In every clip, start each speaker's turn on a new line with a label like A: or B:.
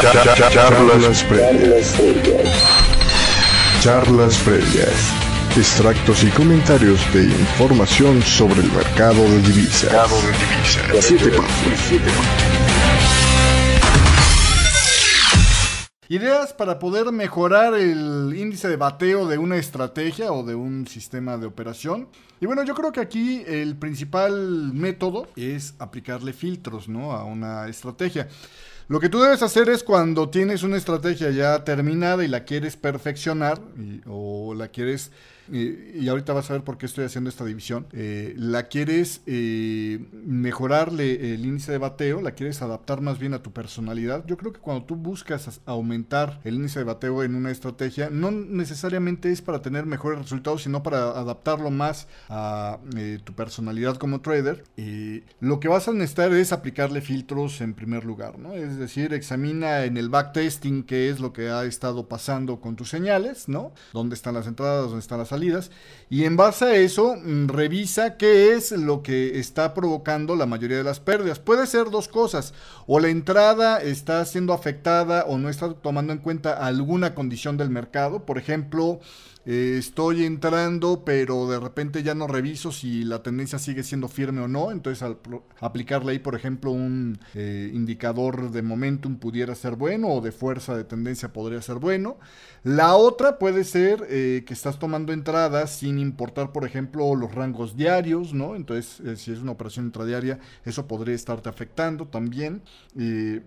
A: charlas previas. Charlas previas. Extractos y comentarios de información sobre el mercado de divisas. Ideas para poder mejorar el índice de bateo de una estrategia o de un sistema de operación. Y bueno, yo creo que aquí el principal método es aplicarle filtros ¿no? a una estrategia. Lo que tú debes hacer es cuando tienes una estrategia ya terminada y la quieres perfeccionar y, o la quieres, eh, y, ahorita vas a ver por qué estoy haciendo esta división, eh, la quieres eh, mejorarle el índice de bateo, la quieres adaptar más bien a tu personalidad. Yo creo que cuando tú buscas aumentar el índice de bateo en una estrategia, no necesariamente es para tener mejores resultados, sino para adaptarlo más a tu personalidad como trader. lo que vas a necesitar es aplicarle filtros en primer lugar, ¿no? Es es decir, examina en el backtesting qué es lo que ha estado pasando con tus señales, ¿no? Dónde están las entradas, dónde están las salidas. Y en base a eso, mm, revisa qué es lo que está provocando la mayoría de las pérdidas. Puede ser dos cosas. O la entrada está siendo afectada o no está tomando en cuenta alguna condición del mercado. Por ejemplo, eh, estoy entrando, pero de repente ya no reviso si la tendencia sigue siendo firme o no. Entonces, al aplicarle ahí, por ejemplo, un eh, indicador de momentum pudiera ser bueno o de fuerza de tendencia podría ser bueno. La otra puede ser eh, que estás tomando entradas sin importar, por ejemplo, los rangos diarios, ¿no? Entonces, si es una operación intradiaria, eso podría estarte afectando también.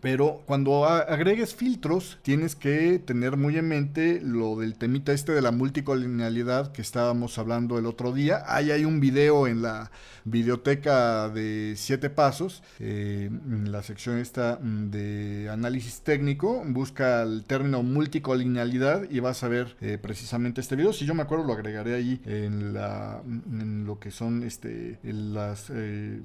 A: pero cuando agregues filtros, tienes que tener muy en mente lo del temita este de la multi colinealidad que estábamos hablando el otro día. Ahí hay un video en la biblioteca de Siete Pasos, eh, en la sección esta mm, de análisis técnico. Busca el término multicolinealidad y vas a ver eh, precisamente este video. Si yo me acuerdo, lo agregaré ahí en, la, mm, lo que son este, las, eh,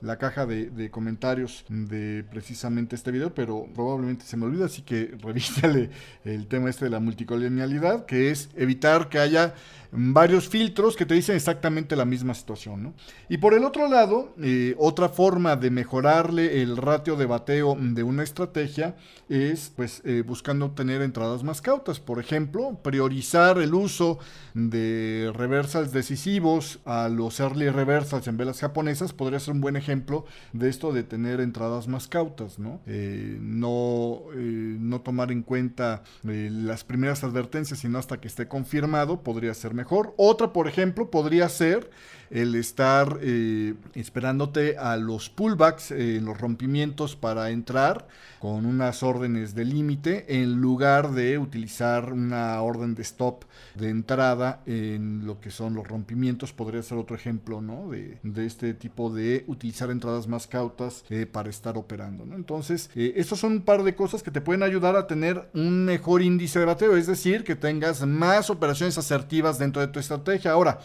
A: la caja de, comentarios de precisamente este video, pero probablemente se me olvida, así que revísale el tema este de la multicolinealidad, que es evitar que haya varios filtros que te dicen exactamente la misma situación. Y por el otro lado, eh, otra forma de mejorarle el ratio de bateo de una estrategia es pues, eh, buscando tener entradas más cautas. Por ejemplo, priorizar el uso de reversals decisivos a los early reversals en velas japonesas podría ser un buen ejemplo de esto de tener entradas más cautas. No, eh, no, no tomar en cuenta las primeras advertencias, sino hasta que esté con confirmado podría ser mejor. Otra, por ejemplo, podría ser el estar eh, esperándote a los pullbacks, eh, en los rompimientos para entrar con unas órdenes de límite en lugar de utilizar una orden de stop de entrada en lo que son los rompimientos. Podría ser otro ejemplo ¿no? de, este tipo de utilizar entradas más cautas eh, para estar operando. Entonces, estos son un par de cosas que te pueden ayudar a tener un mejor índice de bateo, es decir, que tengas más operaciones asertivas dentro de tu estrategia. Ahora,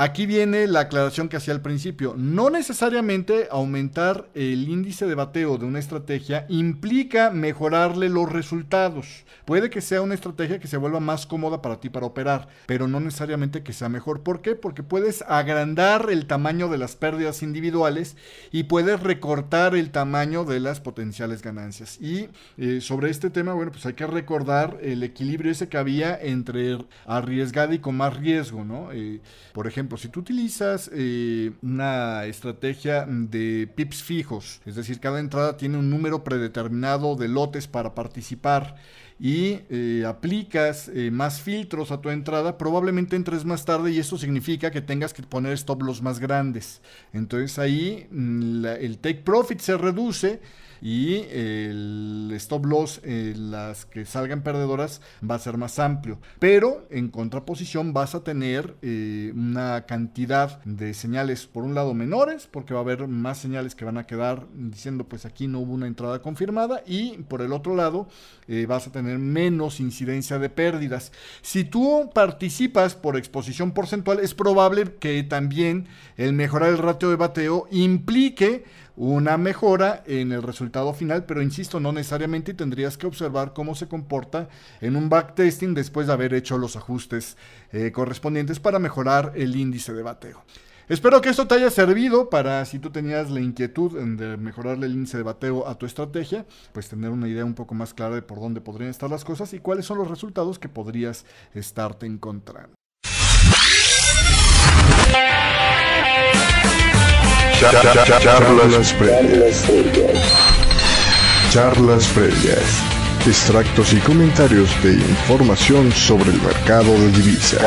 A: Aquí viene la aclaración que hacía al principio. No necesariamente aumentar el índice de bateo de una estrategia implica mejorarle los resultados. Puede que sea una estrategia que se vuelva más cómoda para ti para operar, pero no necesariamente que sea mejor. ¿Por qué? Porque puedes agrandar el tamaño de las pérdidas individuales y puedes recortar el tamaño de las potenciales ganancias. Y eh, sobre este tema, bueno, pues hay que recordar el equilibrio ese que había entre arriesgada y con más riesgo, ¿no? Eh, por ejemplo, si tú utilizas eh, una estrategia de pips fijos, es decir, cada entrada tiene un número predeterminado de lotes para participar y eh, aplicas eh, más filtros a tu entrada, probablemente entres más tarde y esto significa que tengas que poner stop los más grandes. Entonces ahí mm, el take profit se reduce y el stop loss en eh, las que salgan perdedoras va a ser más amplio. Pero en contraposición vas a tener eh, una cantidad de señales, por un lado menores, porque va a haber más señales que van a quedar diciendo pues aquí no hubo una entrada confirmada y por el otro lado eh, vas a tener menos incidencia de pérdidas. Si tú participas por exposición porcentual es probable que también el mejorar el ratio de bateo implique una mejora en el resultado final, pero insisto, no necesariamente tendrías que observar cómo se comporta en un backtesting después de haber hecho los ajustes eh, correspondientes para mejorar el índice de bateo. Espero que esto te haya servido para si tú tenías la inquietud de mejorar el índice de bateo a tu estrategia, pues tener una idea un poco más clara de por dónde podrían estar las cosas y cuáles son los resultados que podrías estarte encontrando. charlas previas. Charlas previas. Extractos y comentarios de información sobre el mercado de divisas.